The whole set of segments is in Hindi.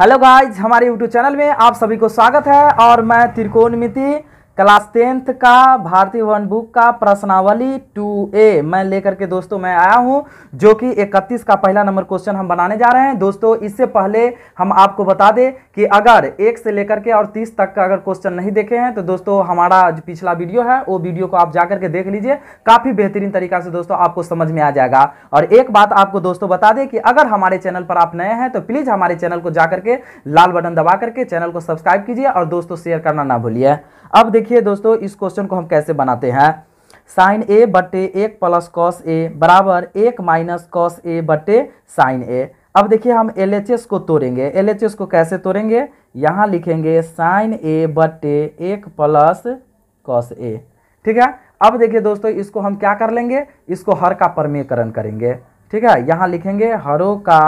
हेलो गाइस हमारे यूट्यूब चैनल में आप सभी को स्वागत है और मैं त्रिकोण मिति क्लास टेंथ का भारतीय वन बुक का प्रश्नावली टू ए मैं लेकर के दोस्तों मैं आया हूं जो कि 31 का पहला नंबर क्वेश्चन हम बनाने जा रहे हैं दोस्तों इससे पहले हम आपको बता दें कि अगर एक से लेकर के और 30 तक का अगर क्वेश्चन नहीं देखे हैं तो दोस्तों हमारा जो पिछला वीडियो है वो वीडियो को आप जा करके देख लीजिए काफ़ी बेहतरीन तरीका से दोस्तों आपको समझ में आ जाएगा और एक बात आपको दोस्तों बता दें कि अगर हमारे चैनल पर आप नए हैं तो प्लीज़ हमारे चैनल को जा करके लाल बटन दबा करके चैनल को सब्सक्राइब कीजिए और दोस्तों शेयर करना ना भूलिए अब देखिए देखिए दोस्तों इस क्वेश्चन को हम कैसे बनाते हैं साइन ए बटे एक प्लस कॉस ए बराबर एक माइनस कॉस ए बटे साइन ए अब देखिए हम एल को तोड़ेंगे एल को कैसे तोड़ेंगे यहाँ लिखेंगे साइन ए बटे एक प्लस कॉस ए ठीक है अब देखिए दोस्तों इसको हम क्या कर लेंगे इसको हर का परमेयकरण करेंगे ठीक है यहाँ लिखेंगे हरों का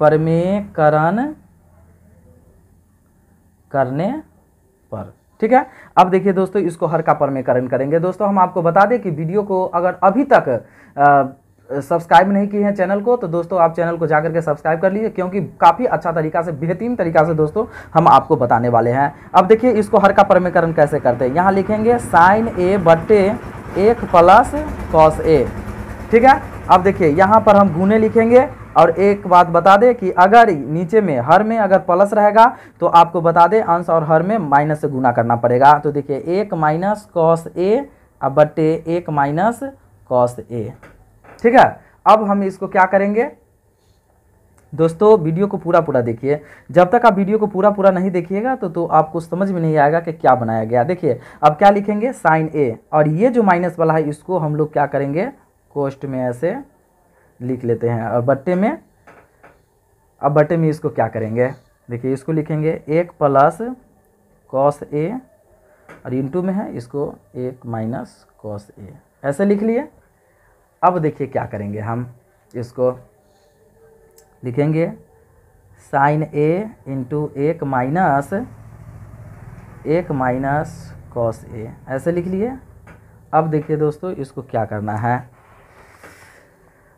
परमेयकरण करने पर ठीक है अब देखिए दोस्तों इसको हर का पर करेंगे दोस्तों हम आपको बता दें कि वीडियो को अगर अभी तक सब्सक्राइब नहीं किए हैं चैनल को तो दोस्तों आप चैनल को जाकर के सब्सक्राइब कर लीजिए क्योंकि काफ़ी अच्छा तरीका से बेहतरीन तरीका से दोस्तों हम आपको बताने वाले हैं अब देखिए इसको हर का परमेकरण कैसे करते हैं यहाँ लिखेंगे साइन ए बटे एक प्लस कॉस ए ठीक है अब देखिए यहाँ पर हम गुने लिखेंगे और एक बात बता दें कि अगर नीचे में हर में अगर प्लस रहेगा तो आपको बता दें अंश और हर में माइनस से गुना करना पड़ेगा तो देखिए एक माइनस कॉस ए अब बटे एक माइनस कॉस ए ठीक है अब हम इसको क्या करेंगे दोस्तों वीडियो को पूरा पूरा देखिए जब तक आप वीडियो को पूरा पूरा नहीं देखिएगा तो तो आपको समझ में नहीं आएगा कि क्या बनाया गया देखिए अब क्या लिखेंगे साइन ए और ये जो माइनस वाला है इसको हम लोग क्या करेंगे कोस्ट में ऐसे लिख लेते हैं और बट्टे में अब बट्टे में इसको क्या करेंगे देखिए इसको लिखेंगे एक प्लस कॉस ए और इंटू में है इसको एक माइनस कॉस ए ऐसे लिख लिए अब देखिए क्या करेंगे हम इसको लिखेंगे साइन ए इंटू एक माइनस एक माइनस कॉस ए ऐसे लिख लिए अब देखिए दोस्तों इसको क्या करना है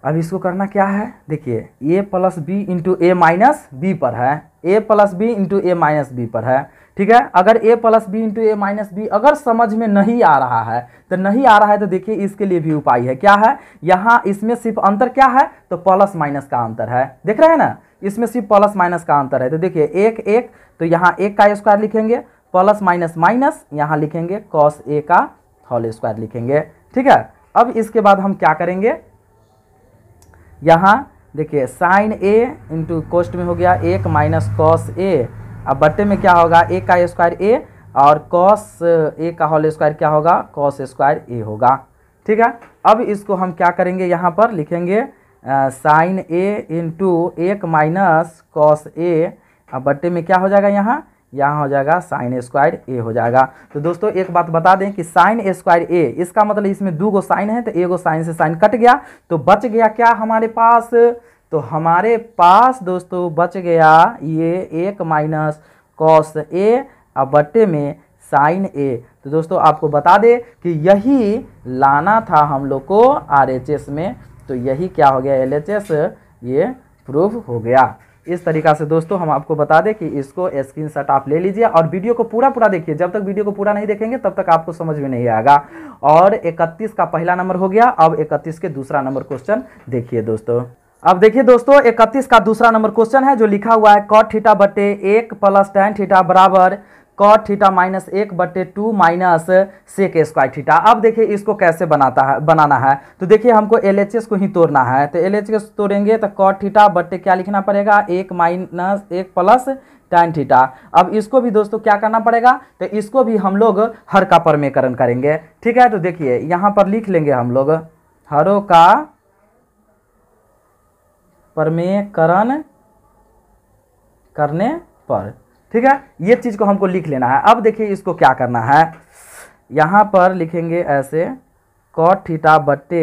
अब इसको करना क्या है देखिए A plus B into A minus B पर है A plus B into A minus B पर है ठीक है अगर A plus B into A minus B अगर समझ में नहीं आ रहा है तो नहीं आ रहा है तो देखिए इसके लिए भी उपाय है क्या है यहाँ इसमें सिर्फ अंतर क्या है तो प्लस माइनस का अंतर है देख रहे हैं ना इसमें सिर्फ प्लस माइनस का अंतर है तो देखिए एक एक तो यहाँ एक का स्क्वायर लिखेंगे प्लस माइनस माइनस यहाँ लिखेंगे कॉस ए का होल स्क्वायर लिखेंगे ठीक है अब इसके बाद हम क्या करेंगे यहाँ देखिए साइन ए इंटू कोस्ट में हो गया एक माइनस कॉस ए अब बट्टे में क्या होगा ए का स्क्वायर ए और कॉस ए का होल स्क्वायर क्या होगा कॉस स्क्वायर ए होगा ठीक है अब इसको हम क्या करेंगे यहाँ पर लिखेंगे साइन ए इंटू एक माइनस कॉस ए अब बट्टे में क्या हो जाएगा यहाँ यहाँ हो जाएगा साइन स्क्वायर ए हो जाएगा तो दोस्तों एक बात बता दें कि साइन स्क्वायर ए इसका मतलब इसमें दो गो साइन है तो ए गो साइन से साइन कट गया तो बच गया क्या हमारे पास तो हमारे पास दोस्तों बच गया ये एक माइनस कॉस ए और बट्टे में साइन ए तो दोस्तों आपको बता दें कि यही लाना था हम लोग को आर में तो यही क्या हो गया एल ये प्रूफ हो गया इस तरीका से दोस्तों हम आपको बता दें कि इसको स्क्रीन शॉट आप ले लीजिए और वीडियो को पूरा पूरा देखिए जब तक वीडियो को पूरा नहीं देखेंगे तब तक आपको समझ में नहीं आएगा और 31 का पहला नंबर हो गया अब 31 के दूसरा नंबर क्वेश्चन देखिए दोस्तों अब देखिए दोस्तों 31 का दूसरा नंबर क्वेश्चन है जो लिखा हुआ है कॉट थीटा बटे एक प्लस टेन थीटा बराबर कॉट थीटा माइनस एक बटे two minus sec square theta अब देखिए इसको कैसे बनाता है बनाना है तो देखिए हमको एल एच एस को ही तोड़ना है तो एल एच तोड़ेंगे तो कॉट थीटा बटे क्या लिखना पड़ेगा एक माइनस एक प्लस टाइन थीटा अब इसको भी दोस्तों क्या करना पड़ेगा तो इसको भी हम लोग हर का परमेकरण करेंगे ठीक है तो देखिए यहाँ पर लिख लेंगे हम लोग हरों का परमेकरण करने पर ठीक है ये चीज़ को हमको लिख लेना है अब देखिए इसको क्या करना है यहाँ पर लिखेंगे ऐसे कॉट थीटा बट्टे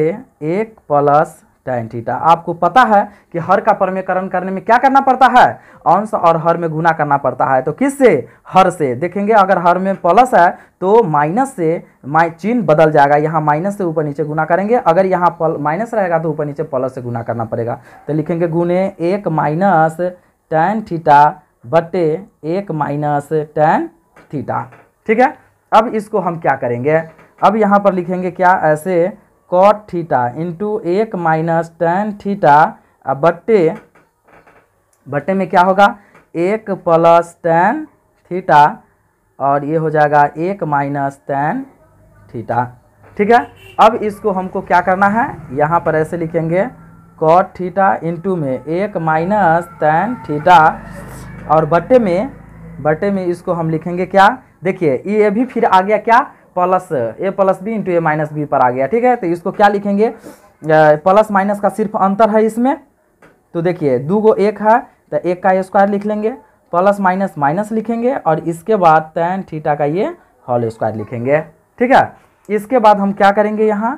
एक प्लस टेन थीटा आपको पता है कि हर का परमेकरण करने में क्या करना पड़ता है अंश और हर में गुना करना पड़ता है तो किस से हर से देखेंगे अगर हर में प्लस है तो माइनस से माइ चिन्ह बदल जाएगा यहाँ माइनस से ऊपर नीचे गुना करेंगे अगर यहाँ पल माइनस रहेगा तो ऊपर नीचे प्लस से गुना करना पड़ेगा तो लिखेंगे गुने एक माइनस टेन थीटा बटे एक माइनस टेन थीटा ठीक है अब इसको हम क्या करेंगे अब यहाँ पर लिखेंगे क्या ऐसे कॉट थीटा इंटू एक माइनस टेन थीटा बट्टे बट्टे में क्या होगा एक प्लस टेन थीटा और ये हो जाएगा एक माइनस टेन थीटा ठीक है अब इसको हमको क्या करना है यहाँ पर ऐसे लिखेंगे कॉट थीटा इंटू में एक माइनस टेन थीटा और बटे में बटे में इसको हम लिखेंगे क्या देखिए ये भी फिर आ गया क्या plus A plus B into A minus B पर आ गया ठीक है तो इसको क्या लिखेंगे प्लस माइनस का सिर्फ अंतर है इसमें तो देखिए दो गो एक है तो एक का स्क्वायर लिख लेंगे प्लस माइनस माइनस लिखेंगे और इसके बाद टेन थीटा का ये होल स्क्वायर लिखेंगे ठीक है इसके बाद हम क्या करेंगे यहाँ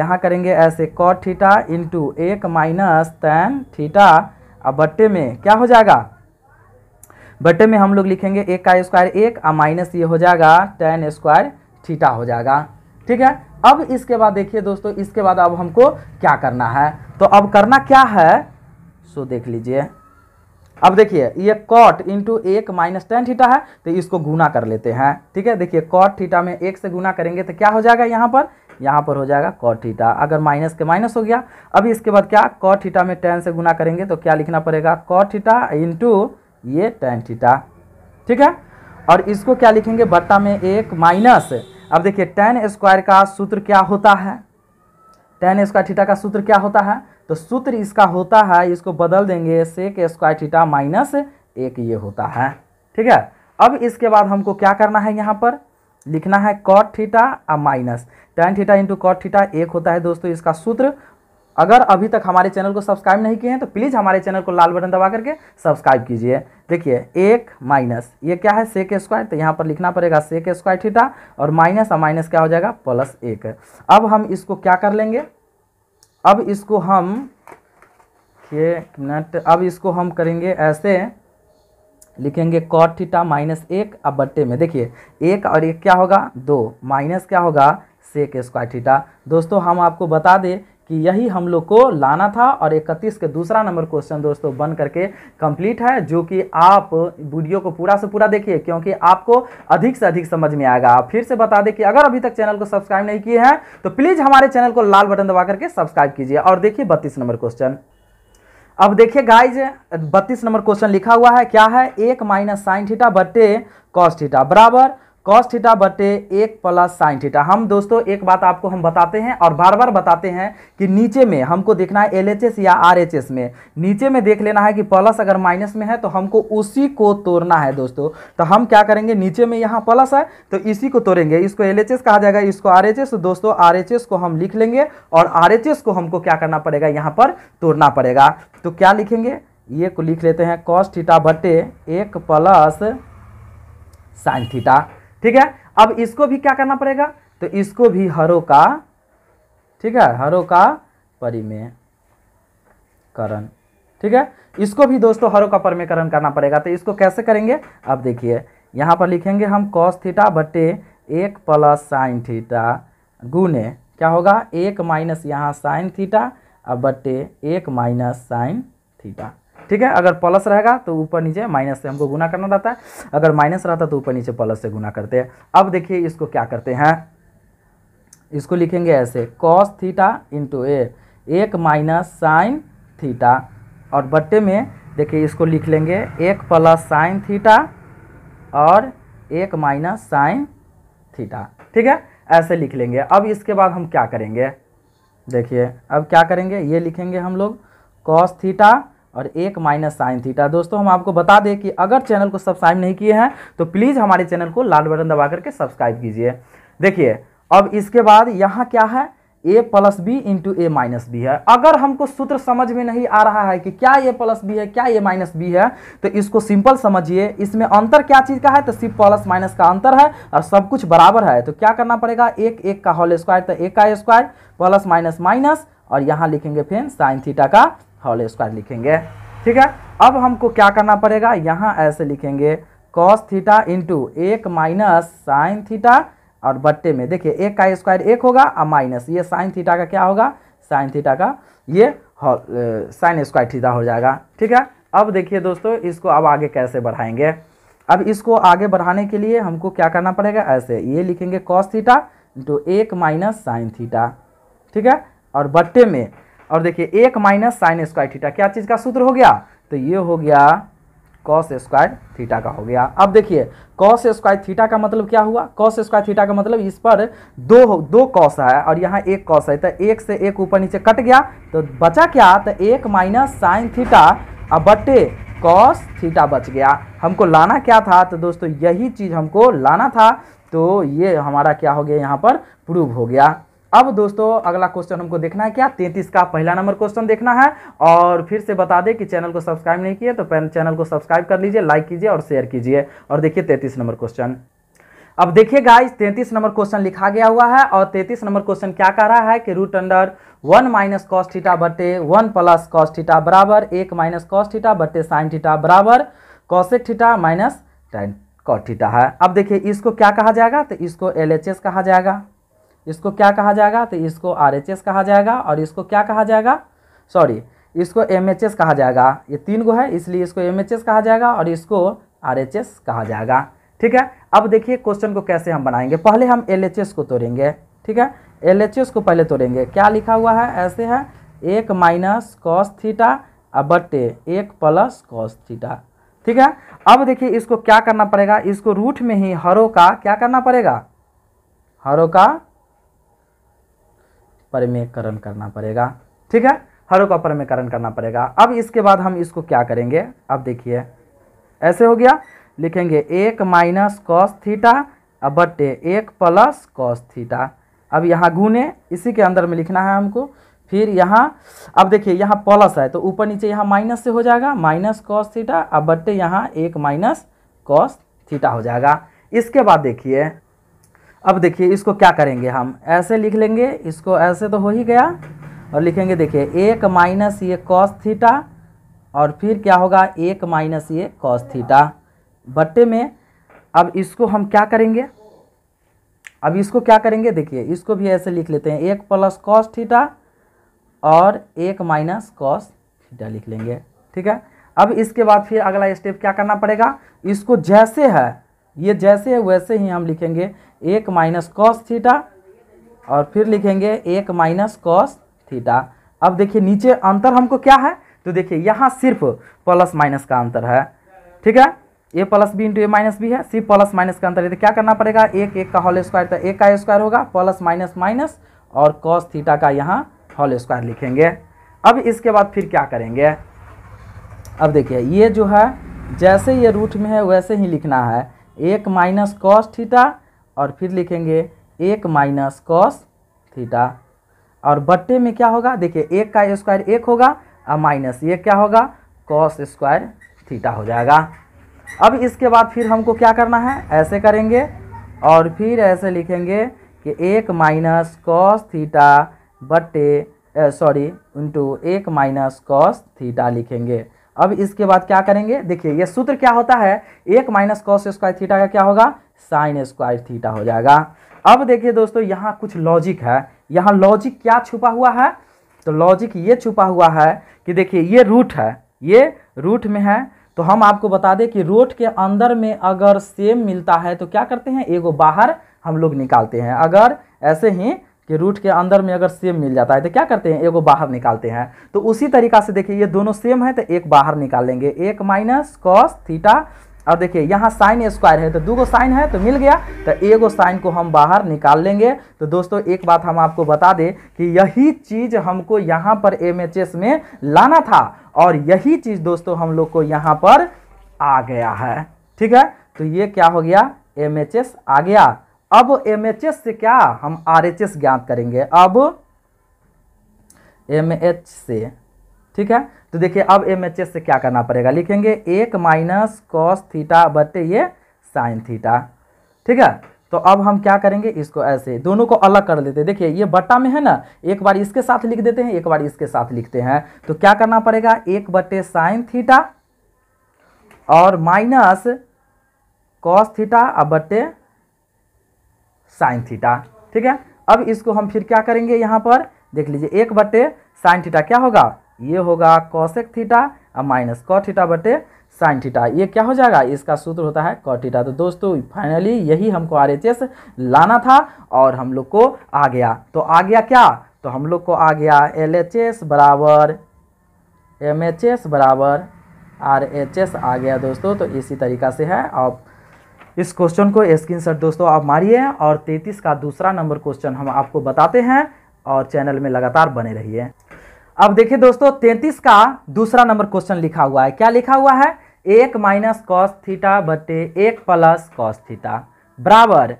यहाँ करेंगे ऐसे कॉ थीटा इंटू एक माइनस टेन थीटा अब बट्टे में क्या हो जाएगा बटे में हम लोग लिखेंगे एक का स्क्वायर एक और माइनस ये हो जाएगा टेन स्क्वायर थीटा हो जाएगा ठीक है अब इसके बाद देखिए दोस्तों इसके बाद अब हमको क्या करना है तो अब करना क्या है सो देख लीजिए अब देखिए ये कॉट इंटू एक माइनस टेन थीटा है तो इसको गुना कर लेते हैं ठीक है देखिए कॉट थीटा में एक से गुना करेंगे तो क्या हो जाएगा यहाँ पर यहाँ पर हो जाएगा कॉट थीटा अगर माइनस के माइनस हो गया अभी इसके बाद क्या कॉट थीटा में टेन से गुना करेंगे तो क्या लिखना पड़ेगा कॉट थीटा इंटू ये टेन थीटा ठीक है और इसको क्या लिखेंगे बट्टा में एक माइनस अब देखिए टेन स्क्वायर का सूत्र क्या होता है टेन स्क्वायर थीटा का सूत्र क्या होता है तो सूत्र इसका होता है इसको बदल देंगे सेक स्क्वायर थीटा माइनस एक ये होता है ठीक है अब इसके बाद हमको क्या करना है यहाँ पर लिखना है कॉट थीटा और minus tan theta into cot theta एक होता है दोस्तों इसका सूत्र अगर अभी तक हमारे चैनल को सब्सक्राइब नहीं किए हैं तो प्लीज़ हमारे चैनल को लाल बटन दबा करके सब्सक्राइब कीजिए देखिए एक माइनस ये क्या है सेक स्क्वायर तो यहाँ पर लिखना पड़ेगा सेक स्क्वायर थीटा और माइनस और माइनस क्या हो जाएगा प्लस एक अब हम इसको क्या कर लेंगे अब इसको हम मिनट अब इसको हम करेंगे ऐसे लिखेंगे कॉट थीटा माइनस एक अब बट्टे में देखिए एक और एक क्या होगा दो माइनस क्या होगा सेक स्क्वायर थीटा दोस्तों हम आपको बता दें कि यही हम लोग को लाना था और इकतीस के दूसरा नंबर क्वेश्चन दोस्तों बन करके कंप्लीट है जो कि आप वीडियो को पूरा से पूरा देखिए क्योंकि आपको अधिक से अधिक समझ में आएगा फिर से बता दें कि अगर अभी तक चैनल को सब्सक्राइब नहीं किए हैं तो प्लीज़ हमारे चैनल को लाल बटन दबा करके सब्सक्राइब कीजिए और देखिए बत्तीस नंबर क्वेश्चन अब देखिए गाइज बत्तीस नंबर क्वेश्चन लिखा हुआ है क्या है एक माइनस साइन थीटा बटे कॉस थीटा बराबर कॉस थीटा बटे एक प्लस साइन थीटा हम दोस्तों एक बात आपको हम बताते हैं और बार बार बताते हैं कि नीचे में हमको देखना है एलएचएस या आरएचएस में नीचे में देख लेना है कि प्लस अगर माइनस में है तो हमको उसी को तोड़ना है दोस्तों तो हम क्या करेंगे नीचे में यहाँ प्लस है तो इसी को तोड़ेंगे इसको एल कहा जाएगा इसको आर तो दोस्तों आर को हम लिख लेंगे और आर को हमको क्या करना पड़ेगा यहाँ पर तोड़ना पड़ेगा तो क्या लिखेंगे ये को लिख लेते हैं कॉस्टिटा बटे एक प्लस साइन थीटा ठीक है अब इसको भी क्या करना पड़ेगा तो इसको भी हरो का ठीक है हरो का परिमेय करण ठीक है इसको भी दोस्तों हरों का परमेकरण करना पड़ेगा तो इसको कैसे करेंगे अब देखिए यहाँ पर लिखेंगे हम कॉस थीटा बटे एक प्लस साइन थीटा गुने क्या होगा एक माइनस यहाँ साइन थीटा और बटे एक माइनस साइन थीटा ठीक है अगर प्लस रहेगा तो ऊपर नीचे माइनस से हमको गुना करना रहता है अगर माइनस रहता तो ऊपर नीचे प्लस से गुना करते हैं अब देखिए इसको क्या करते हैं इसको लिखेंगे ऐसे कॉस थीटा इंटू ए एक माइनस साइन थीटा और बट्टे में देखिए इसको लिख लेंगे एक प्लस साइन थीटा और एक माइनस साइन थीटा ठीक है ऐसे लिख लेंगे अब इसके बाद हम क्या करेंगे देखिए अब क्या करेंगे ये लिखेंगे हम लोग कॉस थीटा और एक माइनस साइन थीटा दोस्तों हम आपको बता दें कि अगर चैनल को सब्सक्राइब नहीं किए हैं तो प्लीज़ हमारे चैनल को लाल बटन दबा करके सब्सक्राइब कीजिए देखिए अब इसके बाद यहाँ क्या है A plus B into A minus B है अगर हमको सूत्र समझ में नहीं आ रहा है कि क्या ए प्लस बी है क्या ए माइनस बी है तो इसको सिंपल समझिए इसमें अंतर क्या चीज़ का है तो सिर्फ प्लस माइनस का अंतर है और सब कुछ बराबर है तो क्या करना पड़ेगा एक एक का होल स्क्वायर तो एक का स्क्वायर प्लस माइनस माइनस और यहाँ लिखेंगे फिर साइन थीटा का होल स्क्वायर लिखेंगे ठीक है अब हमको क्या करना पड़ेगा यहाँ ऐसे लिखेंगे कॉस थीटा इंटू एक माइनस साइन थीटा और बट्टे में देखिए एक का स्क्वायर एक होगा और माइनस ये साइन थीटा का क्या होगा साइन थीटा का ये साइन स्क्वायर थीटा हो जाएगा ठीक है अब देखिए दोस्तों इसको अब आगे कैसे बढ़ाएंगे अब इसको आगे बढ़ाने के लिए हमको क्या करना पड़ेगा ऐसे ये लिखेंगे कॉस थीटा इंटू एक माइनस साइन थीटा ठीक है और बट्टे में और देखिए एक माइनस साइन स्क्वायर थीटा क्या चीज़ का सूत्र हो गया तो ये हो गया कॉस स्क्वायर थीटा का हो गया अब देखिए कॉस स्क्वायर थीटा का मतलब क्या हुआ कॉस स्क्वायर थीटा का मतलब इस पर दो दो कॉस है और यहाँ एक कॉस है तो एक से एक ऊपर नीचे कट गया तो बचा क्या तो एक माइनस साइन थीटा अब बटे कॉस थीटा बच गया हमको लाना क्या था तो दोस्तों यही चीज़ हमको लाना था तो ये हमारा क्या हो गया यहाँ पर प्रूव हो गया अब दोस्तों अगला क्वेश्चन हमको देखना है क्या तैतीस का पहला नंबर क्वेश्चन देखना है और फिर से बता दें कि चैनल को सब्सक्राइब नहीं किए तो चैनल को सब्सक्राइब कर लीजिए लाइक कीजिए और शेयर कीजिए और देखिए तैतीस नंबर क्वेश्चन अब देखिए गाइस तैतीस नंबर क्वेश्चन लिखा गया हुआ है और तैतीस नंबर क्वेश्चन क्या कह रहा है कि root under one minus cos theta बटे वन प्लस कॉस थीटा बराबर एक माइनस कॉस थीटा बटे साइन थीटा बराबर cosec theta minus ten cot theta है अब देखिए इसको क्या कहा जाएगा तो इसको एल कहा जाएगा इसको क्या कहा जाएगा तो इसको आर कहा जाएगा और इसको क्या कहा जाएगा सॉरी इसको एम कहा जाएगा ये तीन गो है इसलिए इसको एम कहा जाएगा और इसको आर कहा जाएगा ठीक है अब देखिए क्वेश्चन को कैसे हम बनाएंगे पहले हम एल को तोड़ेंगे ठीक है एल को पहले तोड़ेंगे क्या लिखा हुआ है ऐसे है एक माइनस कॉस थीटा बट्टे एक प्लस कॉस थीटा ठीक है अब देखिए इसको क्या करना पड़ेगा इसको रूट में ही हरों का क्या करना पड़ेगा हरों का परमेकरण करना पड़ेगा ठीक है हरों का परमेकरण करना पड़ेगा अब इसके बाद हम इसको क्या करेंगे अब देखिए ऐसे हो गया लिखेंगे एक माइनस कॉस थीटा अब बटे एक प्लस कॉस थीटा अब यहाँ गुने इसी के अंदर में लिखना है हमको फिर यहाँ अब देखिए यहाँ प्लस है तो ऊपर नीचे यहाँ माइनस से हो जाएगा माइनस कॉस थीटा अब बट्टे यहाँ एक माइनस कॉस थीटा हो जाएगा इसके बाद देखिए अब देखिए इसको क्या करेंगे हम ऐसे लिख लेंगे इसको ऐसे तो हो ही गया और लिखेंगे देखिए एक माइनस ये कॉस थीटा और फिर क्या होगा एक माइनस ये कॉस थीटा बट्टे में अब इसको हम क्या करेंगे अब इसको क्या करेंगे देखिए इसको भी ऐसे लिख लेते हैं एक प्लस कॉस थीटा और एक माइनस कॉस थीटा लिख लेंगे ठीक है अब इसके बाद फिर अगला स्टेप क्या करना पड़ेगा इसको जैसे है ये जैसे है वैसे ही हम लिखेंगे एक माइनस कॉस थीटा और फिर लिखेंगे एक माइनस कॉस थीटा अब देखिए नीचे अंतर हमको क्या है तो देखिए यहाँ सिर्फ प्लस माइनस का अंतर है ठीक है A plus B into A minus B है सिर्फ प्लस माइनस का अंतर है तो क्या करना पड़ेगा एक एक का होल स्क्वायर तो एक का स्क्वायर होगा प्लस माइनस माइनस और कॉस थीटा का यहाँ होल स्क्वायर लिखेंगे अब इसके बाद फिर क्या करेंगे अब देखिए ये जो है जैसे ये रूट में है वैसे ही लिखना है एक माइनस कॉस थीटा और फिर लिखेंगे एक माइनस कॉस थीटा और बट्टे में क्या होगा देखिए एक का स्क्वायर एक होगा और माइनस एक क्या होगा कॉस स्क्वायर थीटा हो जाएगा अब इसके बाद फिर हमको क्या करना है ऐसे करेंगे और फिर ऐसे लिखेंगे कि एक माइनस कॉस थीटा बट्टे सॉरी इंटू एक माइनस कॉस थीटा लिखेंगे अब इसके बाद क्या करेंगे देखिए ये सूत्र क्या होता है एक माइनस कॉस स्क्वायर थीटा का क्या होगा साइन स्क्वायर थीटा हो जाएगा अब देखिए दोस्तों यहाँ कुछ लॉजिक है यहाँ लॉजिक क्या छुपा हुआ है तो लॉजिक ये छुपा हुआ है कि देखिए ये रूट है ये रूट में है तो हम आपको बता दें कि रूट के अंदर में अगर सेम मिलता है तो क्या करते हैं एगो बाहर हम लोग निकालते हैं अगर ऐसे ही कि रूट के अंदर में अगर सेम मिल जाता है तो क्या करते हैं एगो बाहर निकालते हैं तो उसी तरीका से देखिए ये दोनों सेम है तो एक बाहर निकालेंगे एक माइनस कॉस थीटा और देखिए यहाँ साइन स्क्वायर है तो दो गो साइन है तो मिल गया तो एगो साइन को हम बाहर निकाल लेंगे तो दोस्तों एक बात हम आपको बता दें कि यही चीज़ हमको यहाँ पर एम में लाना था और यही चीज़ दोस्तों हम लोग को यहाँ पर आ गया है ठीक है तो ये क्या हो गया एम आ गया अब एम से क्या हम आर ज्ञात करेंगे अब एम से ठीक है तो देखिए अब एम से क्या करना पड़ेगा लिखेंगे एक माइनस कॉस थीटा बटे ये साइन थीटा ठीक है तो अब हम क्या करेंगे इसको ऐसे दोनों को अलग कर देते हैं देखिए ये बट्टा में है ना एक बार इसके साथ लिख देते हैं एक बार इसके साथ लिखते हैं तो क्या करना पड़ेगा एक बटे साइन थीटा और माइनस कॉस थीटा और बटे साइन थीटा ठीक है अब इसको हम फिर क्या करेंगे यहाँ पर देख लीजिए एक बटे साइन थीटा क्या होगा ये होगा कॉसेक थीटा और माइनस कॉ थीटा बटे साइन थीटा ये क्या हो जाएगा इसका सूत्र होता है कॉ थीटा तो दोस्तों फाइनली यही हमको आर लाना था और हम लोग को आ गया तो आ गया क्या तो हम लोग को आ गया एल एच एस बराबर एम एच एस बराबर आर एच एस आ गया दोस्तों तो इसी तरीका से है आप इस क्वेश्चन को स्क्रीनशॉट दोस्तों आप मारिए और तैतीस का दूसरा नंबर क्वेश्चन हम आपको बताते हैं और चैनल में लगातार बने रहिए अब देखिए दोस्तों तैतीस का दूसरा नंबर क्वेश्चन लिखा हुआ है क्या लिखा हुआ है एक माइनस कॉस थीटा बटे एक प्लस कॉस थीटा बराबर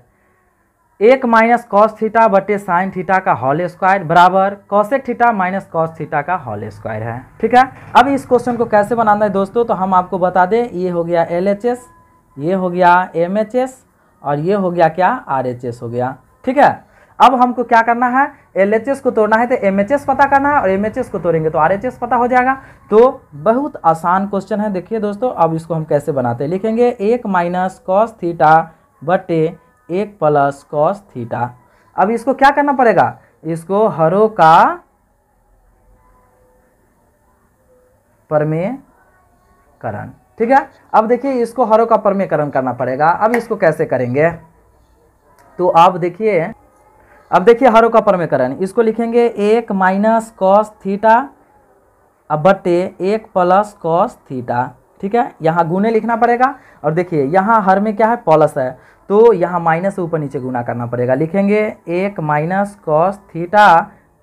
एक माइनस कॉस थीटा बटे साइन थीटा का हॉल स्क्वायर बराबर cosec theta minus cos theta का हॉल स्क्वायर है ठीक है अब इस क्वेश्चन को कैसे बनाना है दोस्तों तो हम आपको बता दें ये हो गया एल एच एस ये हो गया एम एच एस और ये हो गया क्या आर एच एस हो गया ठीक है अब हमको क्या करना है एल एच एस को तोड़ना है तो एम एच एस पता करना है और एम एच एस को तोड़ेंगे तो आर एच एस पता हो जाएगा तो बहुत आसान क्वेश्चन है देखिए दोस्तों अब इसको हम कैसे बनाते हैं लिखेंगे एक माइनस कॉस थीटा बटे एक प्लस कॉस थीटा अब इसको क्या करना पड़ेगा इसको हरो का परमेकरण ठीक है अब देखिए इसको हरों का परमेकरण करना पड़ेगा अब इसको कैसे करेंगे तो आप देखिए अब देखिए हरों का परमेकरण इसको लिखेंगे एक माइनस कॉस थीटा अब बटे एक प्लस कॉस थीटा ठीक है यहाँ गुने लिखना पड़ेगा और देखिए यहाँ हर में क्या है प्लस है तो यहाँ माइनस ऊपर नीचे गुना करना पड़ेगा लिखेंगे एक माइनस कॉस थीटा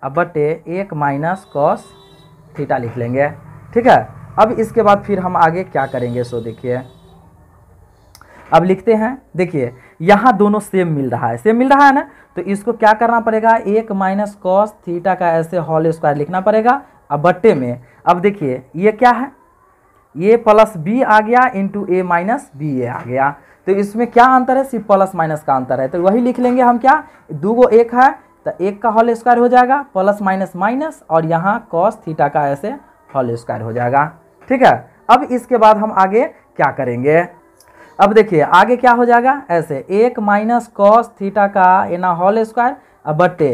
अब बटे एक माइनस कॉस थीटा लिख लेंगे ठीक है अब इसके बाद फिर हम आगे क्या करेंगे सो देखिए अब लिखते हैं देखिए यहाँ दोनों सेम मिल रहा है सेम मिल रहा है ना तो इसको क्या करना पड़ेगा एक माइनस कॉस थीटा का ऐसे हॉल स्क्वायर लिखना पड़ेगा अब बट्टे में अब देखिए ये क्या है ये प्लस बी आ गया into A minus B A आ गया तो इसमें क्या अंतर है सिर्फ प्लस माइनस का अंतर है तो वही लिख लेंगे हम क्या दो गो एक है तो एक का हॉल स्क्वायर हो जाएगा प्लस माइनस माइनस और यहाँ कॉस थीटा का ऐसे हॉल स्क्वायर हो जाएगा ठीक है अब इसके बाद हम आगे क्या करेंगे अब देखिए आगे क्या हो जाएगा ऐसे एक माइनस कॉस थीटा का एना होल स्क्वायर अब बट्टे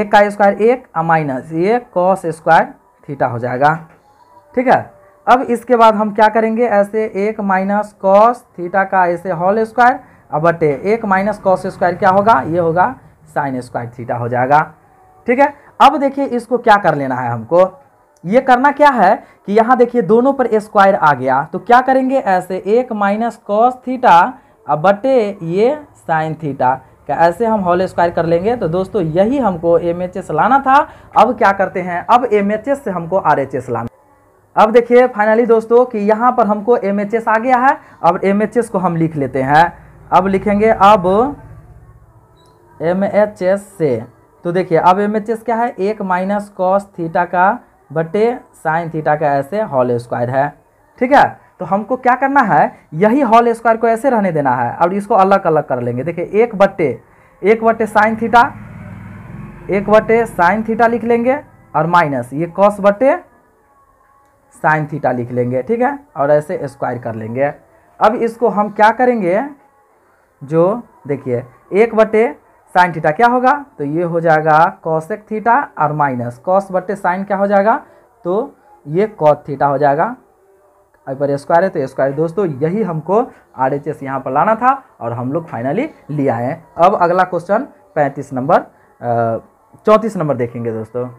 एक का स्क्वायर एक और माइनस ये कॉस स्क्वायर थीटा हो जाएगा ठीक है अब इसके बाद हम क्या करेंगे ऐसे एक माइनस कॉस थीटा का ऐसे होल स्क्वायर और बट्टे एक माइनस कॉस स्क्वायर क्या होगा ये होगा साइन स्क्वायर थीटा हो जाएगा ठीक है अब देखिए इसको क्या कर लेना है हमको ये करना क्या है कि यहाँ देखिए दोनों पर स्क्वायर आ गया तो क्या करेंगे ऐसे एक माइनस कॉस थीटा बटे ये साइन थीटा क्या ऐसे हम होल स्क्वायर कर लेंगे तो दोस्तों यही हमको एम एच एस लाना था अब क्या करते हैं अब एम एच एस से हमको आर एच एस लाना अब देखिए फाइनली दोस्तों कि यहाँ पर हमको एम एच एस आ गया है अब एम एच एस को हम लिख लेते हैं अब लिखेंगे अब एम एच एस से तो देखिए अब एम एच एस क्या है एक माइनस कॉस थीटा का बटे साइन थीटा का ऐसे हॉल स्क्वायर है ठीक है तो हमको क्या करना है यही हॉल स्क्वायर को ऐसे रहने देना है और इसको अलग अलग कर लेंगे देखिए एक बट्टे एक बट्टे साइन थीटा एक बट्टे साइन थीटा लिख लेंगे और माइनस ये कॉस बट्टे साइन थीटा लिख लेंगे ठीक है और ऐसे स्क्वायर कर लेंगे अब इसको हम क्या करेंगे जो देखिए एक बटे साइन थीटा क्या होगा तो ये हो जाएगा कॉशेक थीटा और माइनस कॉस बट्टे साइन क्या हो जाएगा तो ये कॉ थीटा हो जाएगा अभी पर स्क्वायर है तो स्क्वायर दोस्तों यही हमको आर एच एस यहाँ पर लाना था और हम लोग फाइनली लिया है अब अगला क्वेश्चन पैंतीस नंबर चौंतीस नंबर देखेंगे दोस्तों